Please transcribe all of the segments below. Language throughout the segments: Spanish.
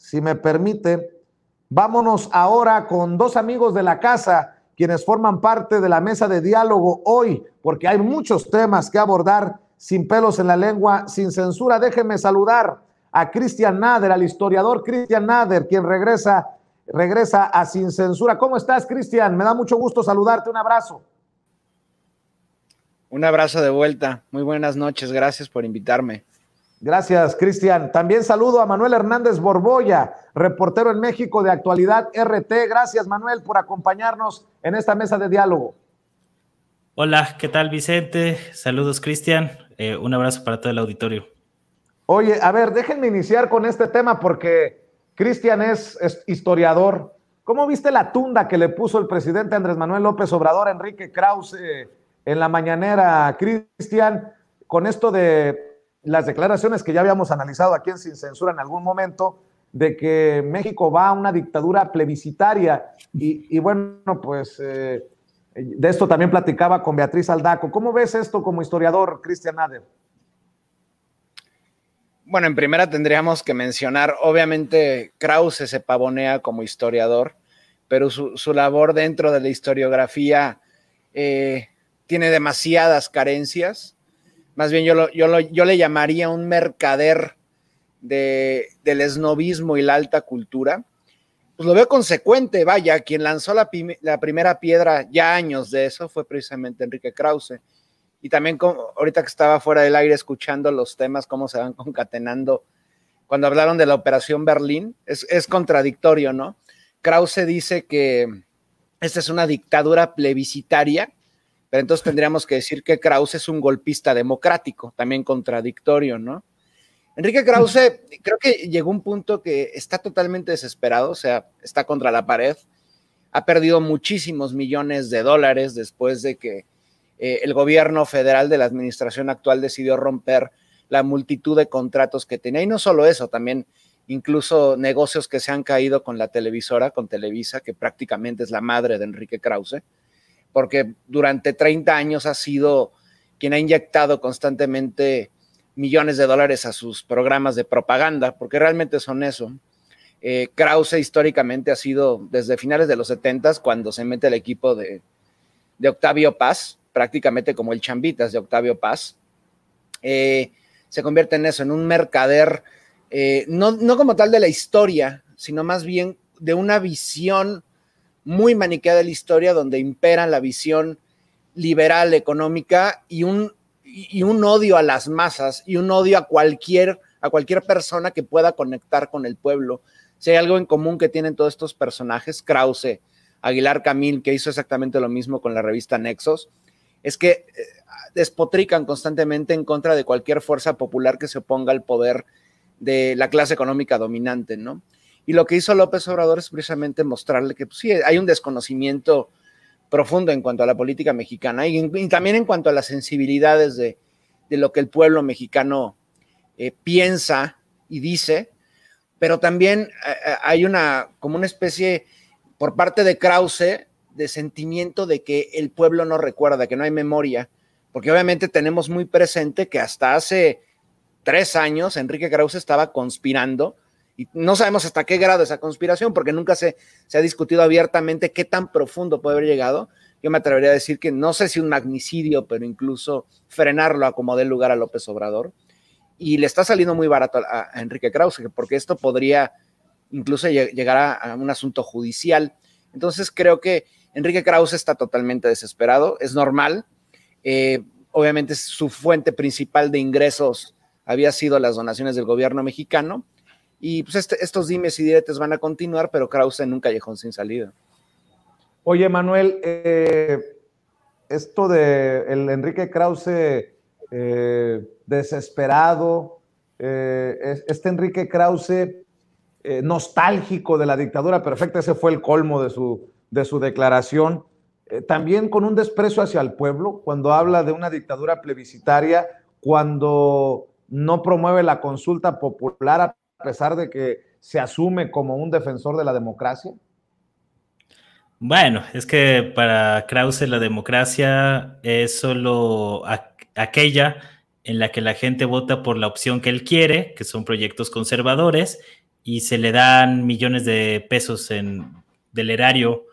si me permite, vámonos ahora con dos amigos de la casa, quienes forman parte de la mesa de diálogo hoy, porque hay muchos temas que abordar sin pelos en la lengua, sin censura. Déjenme saludar a Cristian Nader, al historiador Cristian Nader, quien regresa, regresa a Sin Censura. ¿Cómo estás, Cristian? Me da mucho gusto saludarte. Un abrazo. Un abrazo de vuelta. Muy buenas noches. Gracias por invitarme. Gracias, Cristian. También saludo a Manuel Hernández Borboya, reportero en México de actualidad RT. Gracias, Manuel, por acompañarnos en esta mesa de diálogo. Hola, ¿qué tal, Vicente? Saludos, Cristian. Eh, un abrazo para todo el auditorio. Oye, a ver, déjenme iniciar con este tema porque Cristian es, es historiador. ¿Cómo viste la tunda que le puso el presidente Andrés Manuel López Obrador a Enrique Krause en la mañanera, Cristian, con esto de las declaraciones que ya habíamos analizado aquí en Sin Censura en algún momento, de que México va a una dictadura plebiscitaria. Y, bueno, pues eh, de esto también platicaba con Beatriz Aldaco. ¿Cómo ves esto como historiador, Cristian Nader? Bueno, en primera tendríamos que mencionar, obviamente Krause se pavonea como historiador, pero su, labor dentro de la historiografía eh, tiene demasiadas carencias más bien yo, yo, yo le llamaría un mercader de, del esnovismo y la alta cultura, pues lo veo consecuente, vaya, quien lanzó la, primera piedra ya años de eso fue precisamente Enrique Krause. Y también ahorita que estaba fuera del aire escuchando los temas, cómo se van concatenando, cuando hablaron de la Operación Berlín, es, es contradictorio, ¿no? Krause dice que esta es una dictadura plebiscitaria pero entonces tendríamos que decir que Krause es un golpista democrático, también contradictorio, ¿no? Enrique Krause creo que llegó un punto que está totalmente desesperado, o sea, está contra la pared, ha perdido muchísimos millones de dólares después de que eh, el gobierno federal de la administración actual decidió romper la multitud de contratos que tenía. Y no solo eso, también incluso negocios que se han caído con la televisora, con Televisa, que prácticamente es la madre de Enrique Krause porque durante 30 años ha sido quien ha inyectado constantemente millones de dólares a sus programas de propaganda, porque realmente son eso. Eh, Krause históricamente ha sido desde finales de los 70 cuando se mete el equipo de, de, Octavio Paz, prácticamente como el chambitas de Octavio Paz, eh, se convierte en eso, en un mercader, eh, no, no como tal de la historia, sino más bien de una visión muy maniqueada de la historia donde impera la visión liberal económica y un, y un odio a las masas y un odio a cualquier, a cualquier persona que pueda conectar con el pueblo. Si hay algo en común que tienen todos estos personajes, Krause, Aguilar Camil, que hizo exactamente lo mismo con la revista Nexos, es que eh, despotrican constantemente en contra de cualquier fuerza popular que se oponga al poder de la clase económica dominante, ¿no? Y lo que hizo López Obrador es precisamente mostrarle que pues, sí, hay un desconocimiento profundo en cuanto a la política mexicana y, también en cuanto a las sensibilidades de, lo que el pueblo mexicano eh, piensa y dice, pero también eh, eh, hay una, como una especie por parte de Krause de sentimiento de que el pueblo no recuerda, que no hay memoria, porque obviamente tenemos muy presente que hasta hace tres años Enrique Krause estaba conspirando y no sabemos hasta qué grado esa conspiración, porque nunca se, se ha discutido abiertamente qué tan profundo puede haber llegado. Yo me atrevería a decir que no sé si un magnicidio, pero incluso frenarlo a como dé lugar a López Obrador. Y le está saliendo muy barato a, Enrique Krause, porque esto podría incluso llegar a, un asunto judicial. Entonces creo que Enrique Krause está totalmente desesperado, es normal. Eh, obviamente su fuente principal de ingresos había sido las donaciones del gobierno mexicano y pues este, estos dimes y diretes van a continuar, pero Krause en un callejón sin salida. Oye, Manuel, eh, esto de el Enrique Krause eh, desesperado, eh, este Enrique Krause nostálgico de la dictadura perfecta, ese fue el colmo de su, de su declaración. también con un desprecio hacia el pueblo, cuando habla de una dictadura plebiscitaria, cuando no promueve la consulta popular a pesar de que se asume como un defensor de la democracia? Bueno, es que para Krause la democracia es solo aquella en la que la gente vota por la opción que él quiere, que son proyectos conservadores, y se le dan millones de pesos en, del erario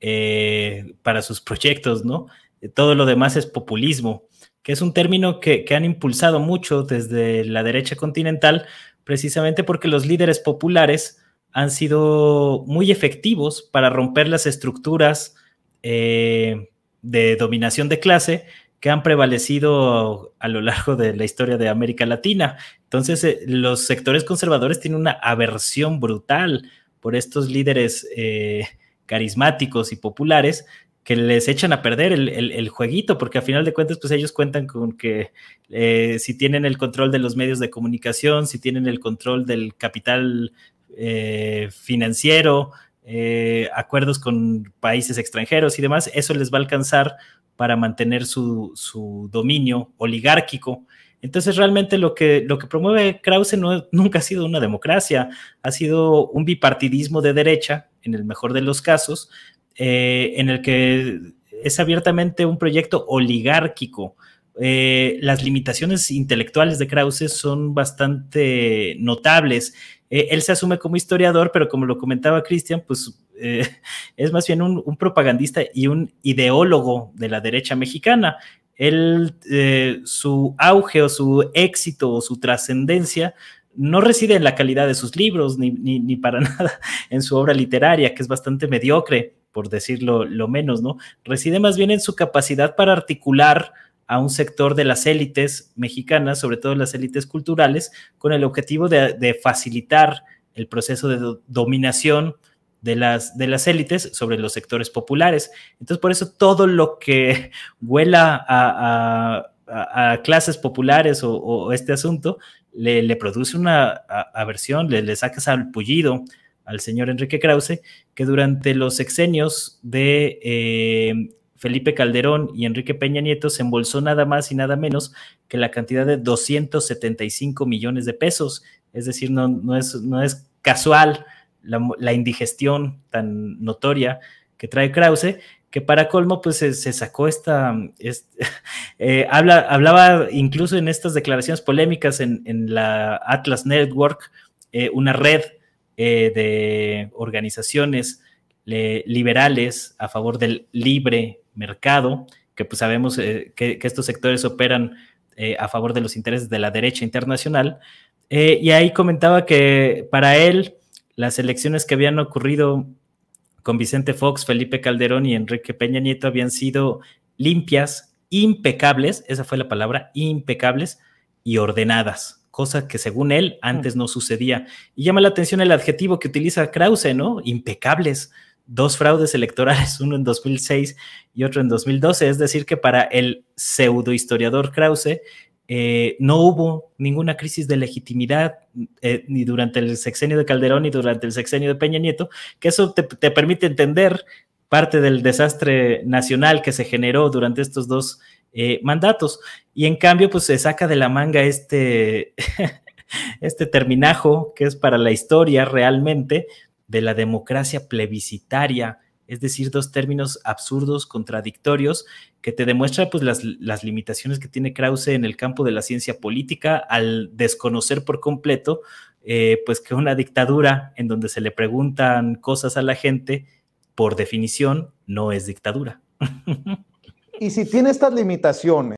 eh, para sus proyectos, ¿no? Todo lo demás es populismo, que es un término que han impulsado mucho desde la derecha continental, precisamente porque los líderes populares han sido muy efectivos para romper las estructuras eh, de dominación de clase que han prevalecido a lo largo de la historia de América Latina. Entonces, eh, los sectores conservadores tienen una aversión brutal por estos líderes eh, carismáticos y populares que les echan a perder el, jueguito, porque a final de cuentas, pues ellos cuentan con que eh, si tienen el control de los medios de comunicación, si tienen el control del capital eh, financiero, eh, acuerdos con países extranjeros y demás, eso les va a alcanzar para mantener su, dominio oligárquico. Entonces realmente lo que, lo que promueve Krause no, nunca ha sido una democracia, ha sido un bipartidismo de derecha, en el mejor de los casos, eh, en el que es abiertamente un proyecto oligárquico. Eh, las limitaciones intelectuales de Krause son bastante notables. Eh, él se asume como historiador, pero como lo comentaba Cristian, pues es más bien un, propagandista y un ideólogo de la derecha mexicana. Él, su auge o su éxito o su trascendencia no reside en la calidad de sus libros, ni para nada en su obra literaria, que es bastante mediocre por decirlo lo menos, ¿no? Reside más bien en su capacidad para articular a un sector de las élites mexicanas, sobre todo las élites culturales, con el objetivo de, facilitar el proceso de dominación de las, de las élites sobre los sectores populares. Entonces, por eso todo lo que huela a, clases populares o, este asunto le, produce una aversión, le, le sacas al pullido, al señor Enrique Krause, que durante los sexenios de eh, Felipe Calderón y Enrique Peña Nieto se embolsó nada más y nada menos que la cantidad de 275 millones de pesos. Es decir, no, no, es, no es, casual la, indigestión tan notoria que trae Krause, que para colmo pues se, sacó esta... Eh, habla, hablaba incluso en estas declaraciones polémicas en, la Atlas Network, eh, una red eh, de organizaciones liberales a favor del libre mercado, que pues sabemos eh, que, estos sectores operan eh, a favor de los intereses de la derecha internacional. y ahí comentaba que para él las elecciones que habían ocurrido con Vicente Fox, Felipe Calderón y Enrique Peña Nieto habían sido limpias, impecables, esa fue la palabra, impecables y ordenadas cosa que según él antes no sucedía. Y llama la atención el adjetivo que utiliza Krause, ¿no? Impecables. Dos fraudes electorales, uno en 2006 y otro en 2012. Es decir, que para el pseudo historiador Krause, eh, no hubo ninguna crisis de legitimidad eh, ni durante el sexenio de Calderón ni durante el sexenio de Peña Nieto, que eso te permite entender parte del desastre nacional que se generó durante estos dos eh, mandatos. Y en cambio, pues se saca de la manga este, este terminajo que es para la historia realmente de la democracia plebiscitaria, es decir, dos términos absurdos, contradictorios, que te demuestra pues, las, limitaciones que tiene Krause en el campo de la ciencia política al desconocer por completo eh, pues que una dictadura en donde se le preguntan cosas a la gente, por definición, no es dictadura. Y si tiene estas limitaciones,